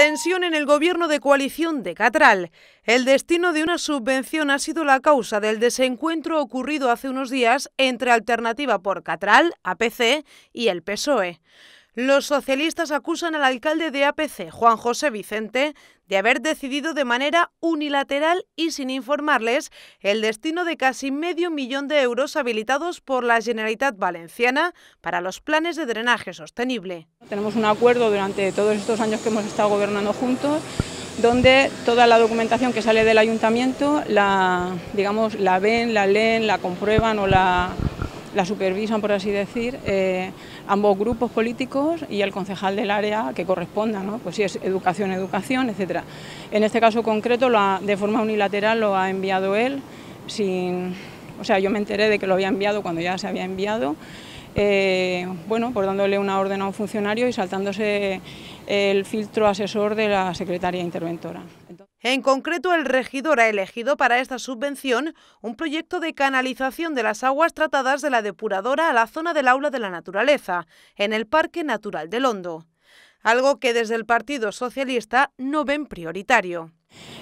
Tensión en el gobierno de coalición de Catral. El destino de una subvención ha sido la causa del desencuentro ocurrido hace unos días entre Alternativa por Catral, APC, y el PSOE. Los socialistas acusan al alcalde de APC, Juan José Vicente, de haber decidido de manera unilateral y sin informarles el destino de casi medio millón de euros habilitados por la Generalitat Valenciana para los planes de drenaje sostenible. Tenemos un acuerdo durante todos estos años que hemos estado gobernando juntos donde toda la documentación que sale del ayuntamiento la, digamos, la ven, la leen, la comprueban o la, la supervisan, por así decir, eh, ambos grupos políticos y el concejal del área que corresponda, ¿no? pues si es educación, educación, etcétera. En este caso concreto, de forma unilateral lo ha enviado él, sin, o sea, yo me enteré de que lo había enviado cuando ya se había enviado, eh, bueno, por pues dándole una orden a un funcionario y saltándose el filtro asesor de la secretaria interventora. En concreto, el regidor ha elegido para esta subvención un proyecto de canalización de las aguas tratadas de la depuradora a la zona del aula de la naturaleza, en el Parque Natural del Hondo, algo que desde el Partido Socialista no ven prioritario.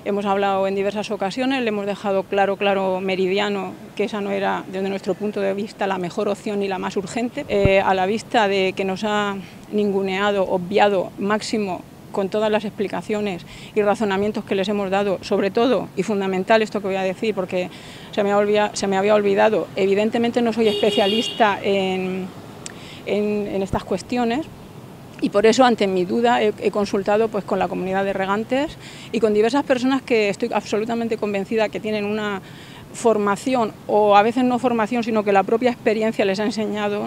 Hemos hablado en diversas ocasiones, le hemos dejado claro, claro, meridiano, que esa no era, desde nuestro punto de vista, la mejor opción y la más urgente. Eh, a la vista de que nos ha ninguneado, obviado máximo con todas las explicaciones y razonamientos que les hemos dado, sobre todo y fundamental esto que voy a decir, porque se me, había olvidado, evidentemente no soy especialista en, estas cuestiones, y por eso ante mi duda he, he, consultado pues con la comunidad de regantes y con diversas personas que estoy absolutamente convencida que tienen una formación o a veces no formación, sino que la propia experiencia les ha enseñado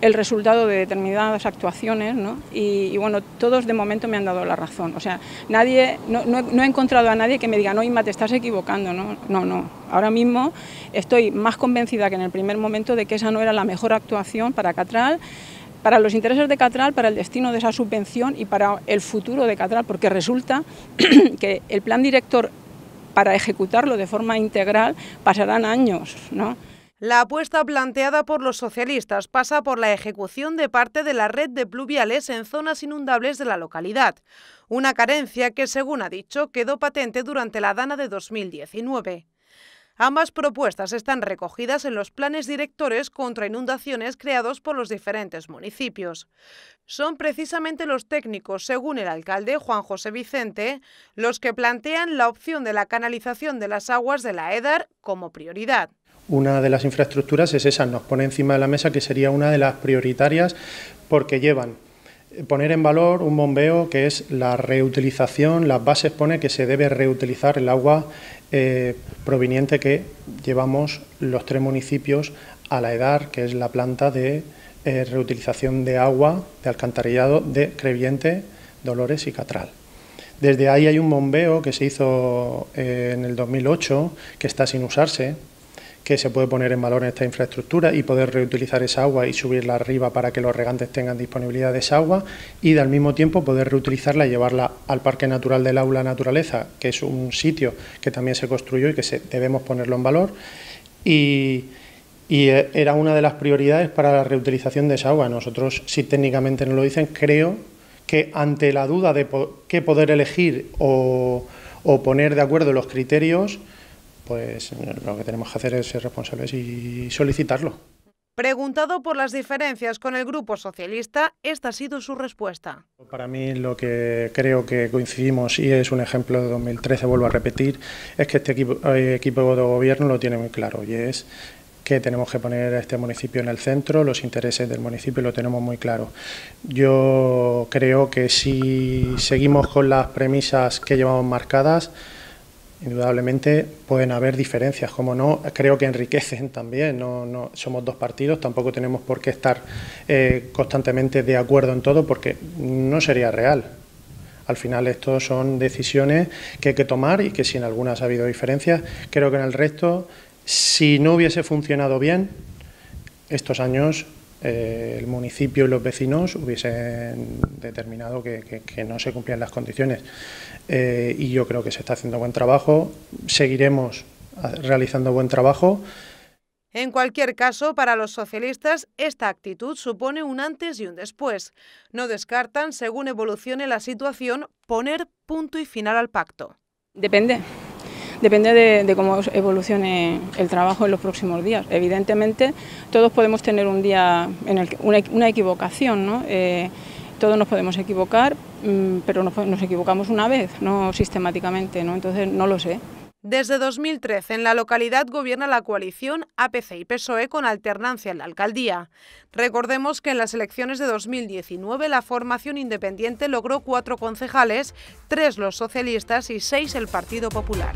el resultado de determinadas actuaciones y, bueno, todos de momento me han dado la razón. O sea, nadie, no, he, encontrado a nadie que me diga, no, Inma, te estás equivocando. No, no, no. Ahora mismo estoy más convencida que en el primer momento de que esa no era la mejor actuación para Catral para los intereses de Catral, para el destino de esa subvención y para el futuro de Catral, porque resulta que el plan director para ejecutarlo de forma integral pasarán años. ¿no? La apuesta planteada por los socialistas pasa por la ejecución de parte de la red de pluviales en zonas inundables de la localidad, una carencia que, según ha dicho, quedó patente durante la dana de 2019. Ambas propuestas están recogidas en los planes directores contra inundaciones creados por los diferentes municipios. Son precisamente los técnicos, según el alcalde Juan José Vicente, los que plantean la opción de la canalización de las aguas de la EDAR como prioridad. Una de las infraestructuras es esa, nos pone encima de la mesa que sería una de las prioritarias porque llevan poner en valor un bombeo que es la reutilización. Las bases pone que se debe reutilizar el agua eh, proveniente que llevamos los tres municipios a la EDAR, que es la planta de eh, reutilización de agua de alcantarillado de Creviente, Dolores y Catral. Desde ahí hay un bombeo que se hizo eh, en el 2008, que está sin usarse, que se puede poner en valor en esta infraestructura y poder reutilizar esa agua y subirla arriba para que los regantes tengan disponibilidad de esa agua y al mismo tiempo poder reutilizarla y llevarla al Parque Natural del Aula Naturaleza, que es un sitio que también se construyó y que debemos ponerlo en valor. Y, eh, era una de las prioridades para la reutilización de esa agua. Nosotros, si técnicamente no lo dicen, creo que ante la duda de qué poder elegir o, o poner de acuerdo los criterios, pues lo que tenemos que hacer es ser responsables y solicitarlo. Preguntado por las diferencias con el Grupo Socialista, esta ha sido su respuesta. Para mí lo que creo que coincidimos y es un ejemplo de 2013, vuelvo a repetir, es que este eh, equipo, de gobierno lo tiene muy claro y es que tenemos que poner a este municipio en el centro, los intereses del municipio lo tenemos muy claro. Yo creo que si seguimos con las premisas que llevamos marcadas, Indudablemente pueden haber diferencias, como no, creo que enriquecen también, no, no somos dos partidos, tampoco tenemos por qué estar eh, constantemente de acuerdo en todo porque no sería real. Al final esto son decisiones que hay que tomar y que si en algunas ha habido diferencias, creo que en el resto, si no hubiese funcionado bien, estos años eh, el municipio y los vecinos hubiesen determinado que, no se cumplían las condiciones. Eh, y yo creo que se está haciendo buen trabajo, seguiremos realizando buen trabajo. En cualquier caso, para los socialistas, esta actitud supone un antes y un después. No descartan, según evolucione la situación, poner punto y final al pacto. Depende depende de, cómo evolucione el trabajo en los próximos días. Evidentemente, todos podemos tener un día, en el una, equivocación, ¿no? Eh, todos nos podemos equivocar, mm, pero nos, nos equivocamos una vez, no sistemáticamente, ¿no? Entonces, no lo sé. Desde 2013 en la localidad gobierna la coalición APC y PSOE con alternancia en la alcaldía. Recordemos que en las elecciones de 2019 la formación independiente logró cuatro concejales, tres los socialistas y seis el Partido Popular.